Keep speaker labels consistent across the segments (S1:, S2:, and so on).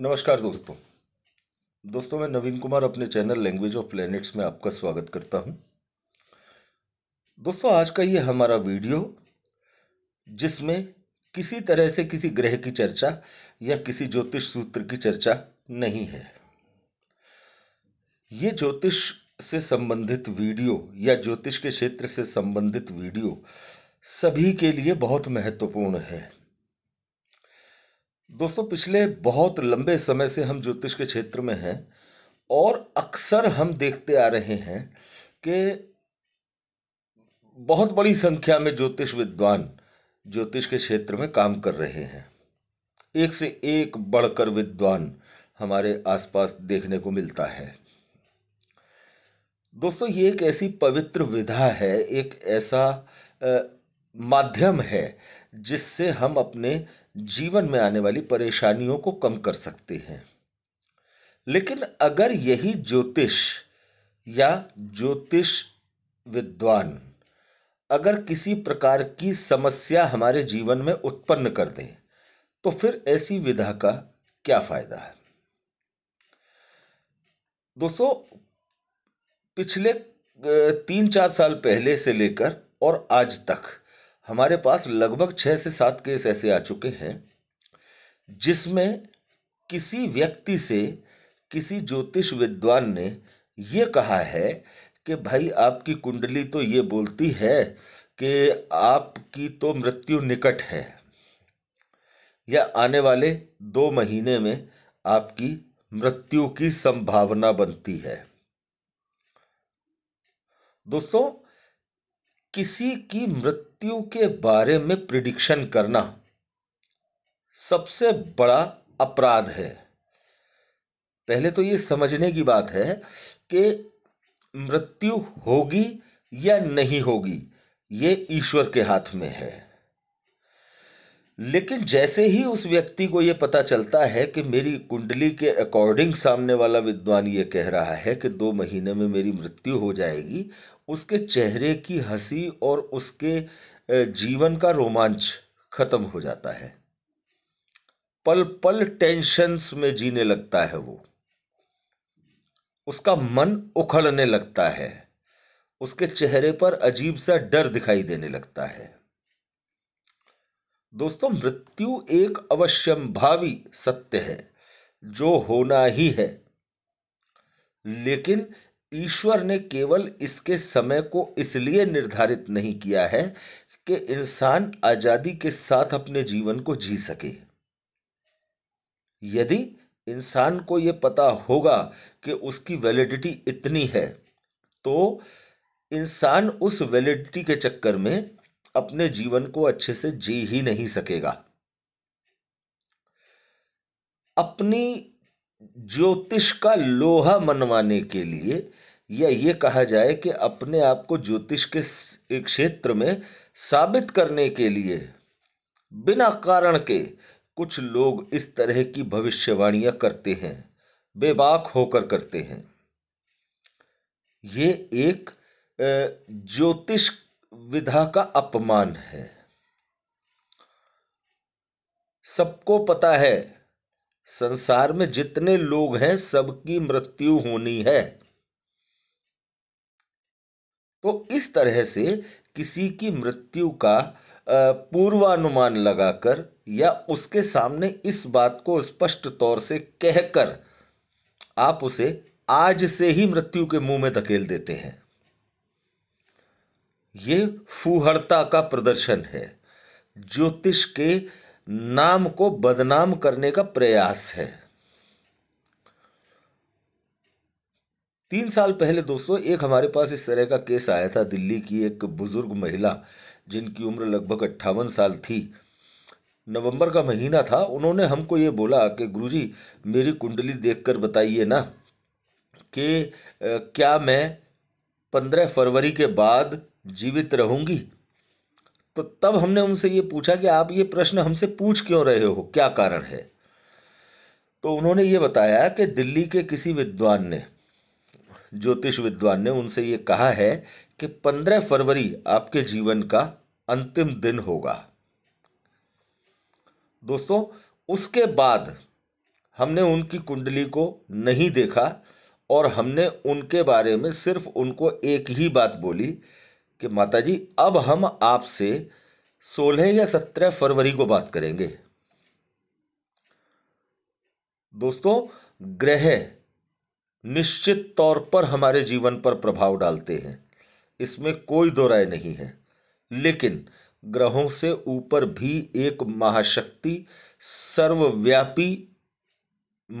S1: नमस्कार दोस्तों दोस्तों मैं नवीन कुमार अपने चैनल लैंग्वेज ऑफ प्लैनेट्स में आपका स्वागत करता हूं दोस्तों आज का ये हमारा वीडियो जिसमें किसी तरह से किसी ग्रह की चर्चा या किसी ज्योतिष सूत्र की चर्चा नहीं है ये ज्योतिष से संबंधित वीडियो या ज्योतिष के क्षेत्र से संबंधित वीडियो सभी के लिए बहुत महत्वपूर्ण है दोस्तों पिछले बहुत लंबे समय से हम ज्योतिष के क्षेत्र में हैं और अक्सर हम देखते आ रहे हैं कि बहुत बड़ी संख्या में ज्योतिष विद्वान ज्योतिष के क्षेत्र में काम कर रहे हैं एक से एक बढ़कर विद्वान हमारे आसपास देखने को मिलता है दोस्तों ये एक ऐसी पवित्र विधा है एक ऐसा माध्यम है जिससे हम अपने जीवन में आने वाली परेशानियों को कम कर सकते हैं लेकिन अगर यही ज्योतिष या ज्योतिष विद्वान अगर किसी प्रकार की समस्या हमारे जीवन में उत्पन्न कर दें तो फिर ऐसी विधा का क्या फायदा है दोस्तों पिछले तीन चार साल पहले से लेकर और आज तक हमारे पास लगभग छः से सात केस ऐसे आ चुके हैं जिसमें किसी व्यक्ति से किसी ज्योतिष विद्वान ने ये कहा है कि भाई आपकी कुंडली तो ये बोलती है कि आपकी तो मृत्यु निकट है या आने वाले दो महीने में आपकी मृत्यु की संभावना बनती है दोस्तों किसी की मृत्यु मृत्यु के बारे में प्रिडिक्शन करना सबसे बड़ा अपराध है पहले तो ये समझने की बात है कि मृत्यु होगी या नहीं होगी ये ईश्वर के हाथ में है लेकिन जैसे ही उस व्यक्ति को ये पता चलता है कि मेरी कुंडली के अकॉर्डिंग सामने वाला विद्वान ये कह रहा है कि दो महीने में मेरी मृत्यु हो जाएगी उसके चेहरे की हंसी और उसके जीवन का रोमांच खत्म हो जाता है पल पल टेंशंस में जीने लगता है वो उसका मन उखड़ने लगता है उसके चेहरे पर अजीब सा डर दिखाई देने लगता है दोस्तों मृत्यु एक भावी सत्य है जो होना ही है लेकिन ईश्वर ने केवल इसके समय को इसलिए निर्धारित नहीं किया है कि इंसान आज़ादी के साथ अपने जीवन को जी सके यदि इंसान को यह पता होगा कि उसकी वैलिडिटी इतनी है तो इंसान उस वैलिडिटी के चक्कर में अपने जीवन को अच्छे से जी ही नहीं सकेगा अपनी ज्योतिष का लोहा मनवाने के लिए या ये कहा जाए कि अपने आप को ज्योतिष के एक क्षेत्र में साबित करने के लिए बिना कारण के कुछ लोग इस तरह की भविष्यवाणियां करते हैं बेबाक होकर करते हैं ये एक ज्योतिष विधा का अपमान है सबको पता है संसार में जितने लोग हैं सबकी मृत्यु होनी है तो इस तरह से किसी की मृत्यु का पूर्वानुमान लगाकर या उसके सामने इस बात को स्पष्ट तौर से कहकर आप उसे आज से ही मृत्यु के मुंह में धकेल देते हैं ये फूहड़ता का प्रदर्शन है ज्योतिष के नाम को बदनाम करने का प्रयास है तीन साल पहले दोस्तों एक हमारे पास इस तरह का केस आया था दिल्ली की एक बुजुर्ग महिला जिनकी उम्र लगभग अट्ठावन साल थी नवंबर का महीना था उन्होंने हमको ये बोला कि गुरुजी मेरी कुंडली देखकर बताइए ना कि क्या मैं पंद्रह फरवरी के बाद जीवित रहूंगी तो तब हमने उनसे ये पूछा कि आप ये प्रश्न हमसे पूछ क्यों रहे हो क्या कारण है तो उन्होंने ये बताया कि दिल्ली के किसी विद्वान ने ज्योतिष विद्वान ने उनसे ये कहा है कि पंद्रह फरवरी आपके जीवन का अंतिम दिन होगा दोस्तों उसके बाद हमने उनकी कुंडली को नहीं देखा और हमने उनके बारे में सिर्फ उनको एक ही बात बोली कि माताजी अब हम आपसे सोलह या सत्रह फरवरी को बात करेंगे दोस्तों ग्रह निश्चित तौर पर हमारे जीवन पर प्रभाव डालते हैं इसमें कोई दो राय नहीं है लेकिन ग्रहों से ऊपर भी एक महाशक्ति सर्वव्यापी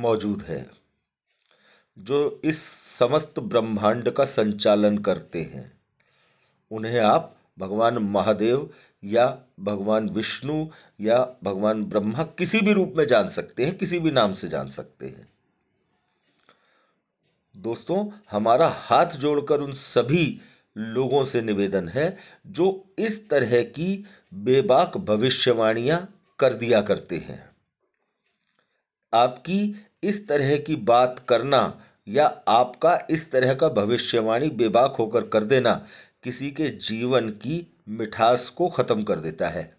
S1: मौजूद है जो इस समस्त ब्रह्मांड का संचालन करते हैं उन्हें आप भगवान महादेव या भगवान विष्णु या भगवान ब्रह्मा किसी भी रूप में जान सकते हैं किसी भी नाम से जान सकते हैं दोस्तों हमारा हाथ जोड़कर उन सभी लोगों से निवेदन है जो इस तरह की बेबाक भविष्यवाणियां कर दिया करते हैं आपकी इस तरह की बात करना या आपका इस तरह का भविष्यवाणी बेबाक होकर कर देना किसी के जीवन की मिठास को ख़त्म कर देता है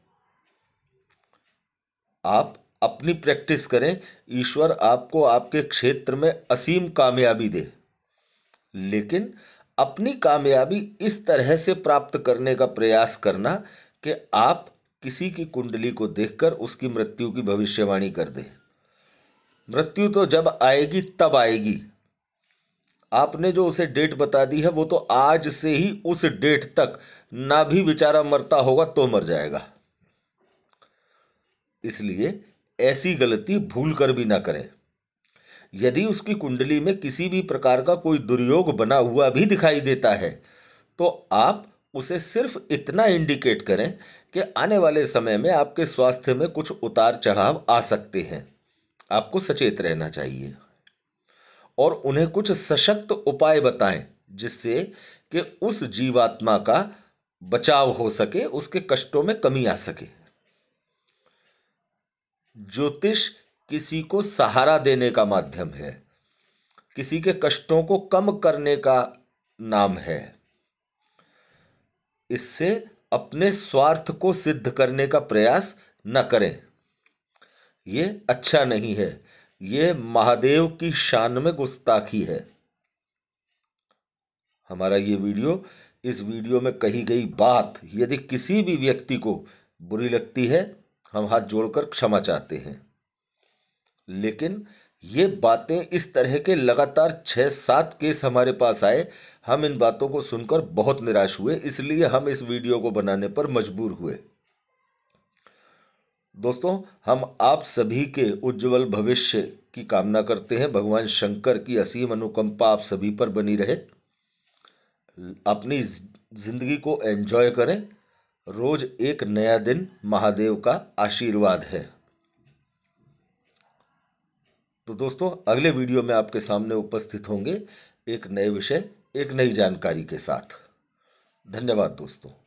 S1: आप अपनी प्रैक्टिस करें ईश्वर आपको आपके क्षेत्र में असीम कामयाबी दे लेकिन अपनी कामयाबी इस तरह से प्राप्त करने का प्रयास करना कि आप किसी की कुंडली को देखकर उसकी मृत्यु की भविष्यवाणी कर दें मृत्यु तो जब आएगी तब आएगी आपने जो उसे डेट बता दी है वो तो आज से ही उस डेट तक ना भी बेचारा मरता होगा तो मर जाएगा इसलिए ऐसी गलती भूल कर भी ना करें यदि उसकी कुंडली में किसी भी प्रकार का कोई दुर्योग बना हुआ भी दिखाई देता है तो आप उसे सिर्फ इतना इंडिकेट करें कि आने वाले समय में आपके स्वास्थ्य में कुछ उतार चढ़ाव आ सकते हैं आपको सचेत रहना चाहिए और उन्हें कुछ सशक्त उपाय बताएं जिससे कि उस जीवात्मा का बचाव हो सके उसके कष्टों में कमी आ सके ज्योतिष किसी को सहारा देने का माध्यम है किसी के कष्टों को कम करने का नाम है इससे अपने स्वार्थ को सिद्ध करने का प्रयास न करें यह अच्छा नहीं है ये महादेव की शान में गुस्ताखी है हमारा ये वीडियो इस वीडियो में कही गई बात यदि किसी भी व्यक्ति को बुरी लगती है हम हाथ जोड़कर क्षमा चाहते हैं लेकिन ये बातें इस तरह के लगातार छः सात केस हमारे पास आए हम इन बातों को सुनकर बहुत निराश हुए इसलिए हम इस वीडियो को बनाने पर मजबूर हुए दोस्तों हम आप सभी के उज्जवल भविष्य की कामना करते हैं भगवान शंकर की असीम अनुकंपा आप सभी पर बनी रहे अपनी जिंदगी को एंजॉय करें रोज एक नया दिन महादेव का आशीर्वाद है तो दोस्तों अगले वीडियो में आपके सामने उपस्थित होंगे एक नए विषय एक नई जानकारी के साथ धन्यवाद दोस्तों